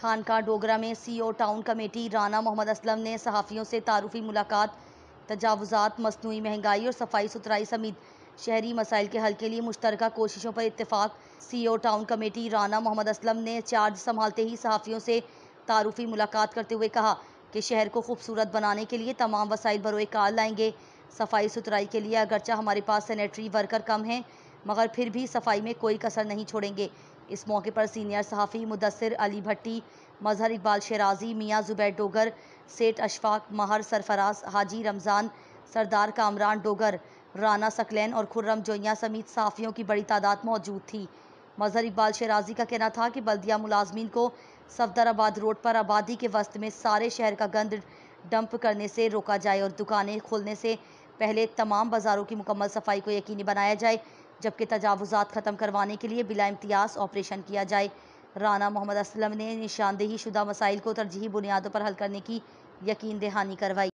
खानका डोगरा में CO e town committee Rana Mohammad Aslam ने सहाफ़ियों से तारुफी मुलाकात तजावज़ात मसनू महंगाई और सफाई सुथराई समेत शहरी मसाइल के हल के लिए मुश्तर कोशिशों पर इतफाक़ CO e town committee Rana Mohammad Aslam ने चार्ज संभालते ही सहाफ़ियों से तारुफी मुलाकात करते हुए कहा कि शहर को खूबसूरत बनाने के लिए तमाम वसाइल बरोए कार लाएंगे सफाई सुथराई के लिए अगरचा हमारे पास सैनिटरी वर्कर कम हैं मगर फिर भी सफाई में कोई कसर नहीं छोड़ेंगे इस मौके पर सीनियर सहाफ़ी मुदसर अली भट्टी मजहर इकबाल शराजी मियाँ ज़ुबैर डोगर सेठ अशफाक माहर सरफराज हाजी रमज़ान सरदार कामरान डोगर राना सकलैन और खुर्रम जोया समेत सहाफ़ियों की बड़ी तादाद मौजूद थी मजहर इकबाल शेराजी का कहना था कि बल्दिया मुलाजमीन को सफदराबाद रोड पर आबादी के वस्त में सारे शहर का गंद डंप करने से रोका जाए और दुकानें खोलने से पहले तमाम बाज़ारों की मुकम्मल सफाई को यकीनी बनाया जाए जबकि तजावज़ात ख़त्म करवाने के लिए बिला इम्तियाज ऑपरेशन किया जाए राना मोहम्मद असलम ने निशानदेही शुदा मसाइल को तरजीही बुनियादों पर हल करने की यकीन दहानी करवाई